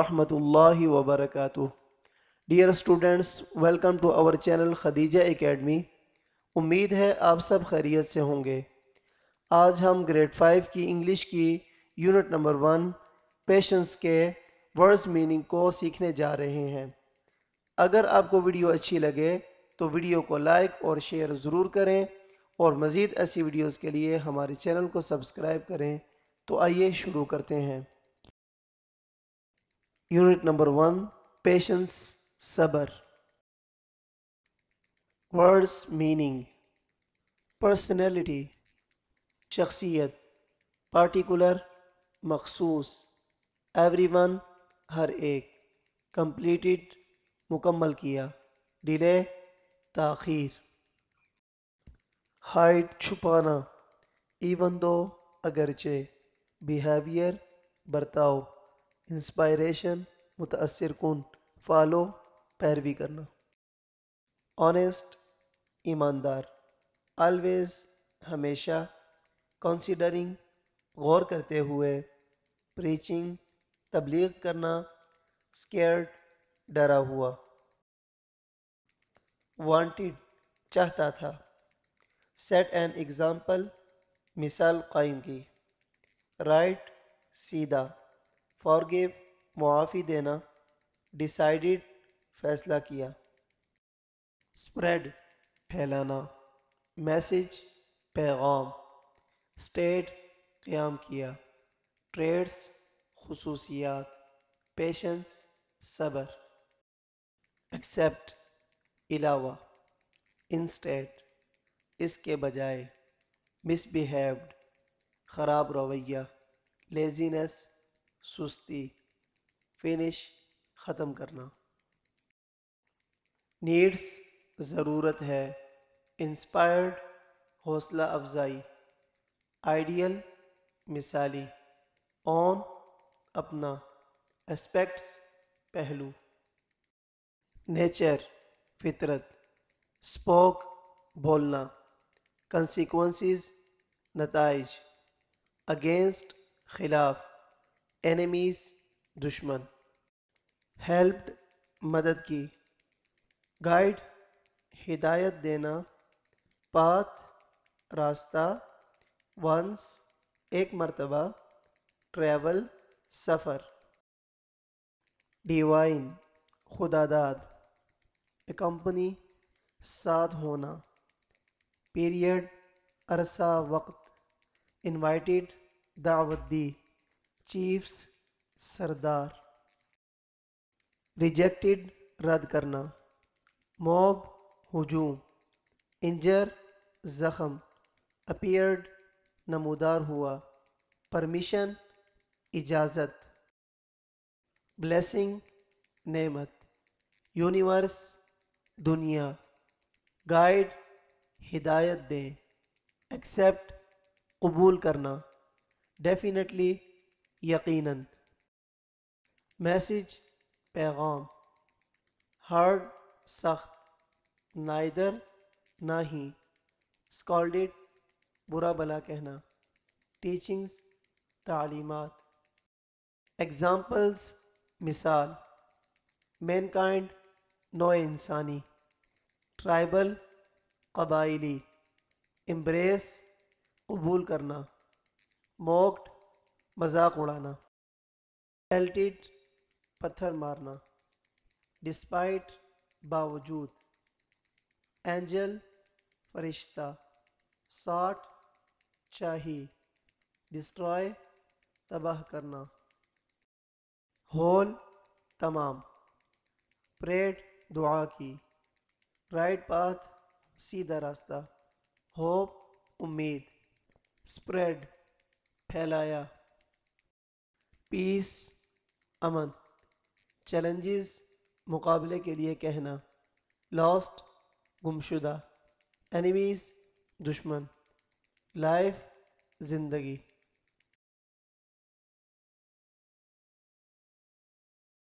rahmatullahi wa barakatuh. Dear students, welcome to our channel Khadija Academy. उम्मीद है आप सब खैरियत से होंगे आज हम ग्रेड फाइव की इंग्लिश की यूनिट नंबर वन पेशेंस के वर्ड्स मीनिंग को सीखने जा रहे हैं अगर आपको वीडियो अच्छी लगे तो वीडियो को लाइक और शेयर ज़रूर करें और मज़ीद ऐसी वीडियोज़ के लिए हमारे चैनल को सब्सक्राइब करें तो आइए शुरू करते हैं Unit number 1 Patience Sabar. Words meaning Personality Shakhsiyat Particular Makhsus Everyone हर एक Completed मुकम्मल किया Delay ताखीर हाइड छुपाना इवन दो अगरचे बिहेवियर बर्ताव इंस्पायरेशन मुतासर कन फॉलो पैरवी करना ऑनेस्ट ईमानदार ऑलवेज हमेशा कंसीडरिंग गौर करते हुए प्रीचिंग तबलीग करना स्केर्ड डरा हुआ वांटेड चाहता था सेट एन एग्ज़ाम्पल मिसाल कायम की राइट सीधा फॉरगिव मुआफ़ी देना डिसाइडेड फैसला किया स्प्रेड फैलाना मैसेज पैगाम स्टेट क़्याम किया ट्रेड्स खसूसियात पेशेंस सबर एक्सेप्ट अलावा इंस्टेट इसके बजाय मिसबिहेव्ड ख़राब रवैया लेजीनेस सुस्ती फिनिश ख़त्म करना नीड्स ज़रूरत है इंस्पायर्ड हौसला अफजाई आइडियल मिसाली ऑन अपना एस्पेक्ट्स पहलू नेचर फितरत स्पोक बोलना कंसिक्वेंसेस नतज अगेंस्ट खिलाफ एनिमीज दुश्मन हेल्प्ड मदद की गाइड हिदायत देना पाथ रास्ता वंस एक मरतबा ट्रैवल सफ़र डिवाइन खुदादाद कंपनी साथ होना पीरियड अरसा वक्त इनवाइटेड दावत दी चीफ्स सरदार रिजेक्टेड रद्द करना मॉब हजूम इंजर जख्म अपियर्ड नमोदार हुआ परमिशन इजाज़त ब्लेसिंग नेमत यूनिवर्स दुनिया गाइड हिदायत दें एक्सेप्ट कबूल करना डेफिनेटली यकीनन मैसेज पैगाम हार्ड सख्त ना इधर ना ही स्कॉल्डेड बुरा भला कहना टीचिंग्स तालीमत एग्ज़ाम्पल्स मिसाल मैनकाइंड नौ इंसानी ट्राइबल कबाइली एम्ब्रेस कबूल करना मोक्ड मजाक उड़ाना पेल्टिड पत्थर मारना डिस्पाइट बावजूद एंजल फरिश्ता साठ चाही डिस्ट्रॉय तबाह करना होल तमाम प्रेड दुआ की राइट पाथ सीधा रास्ता होप उम्मीद स्प्रेड फैलाया पीस अमन चैलेंजेस मुकाबले के लिए कहना लॉस्ट गुमशुदा एनिमीज़ दुश्मन लाइफ ज़िंदगी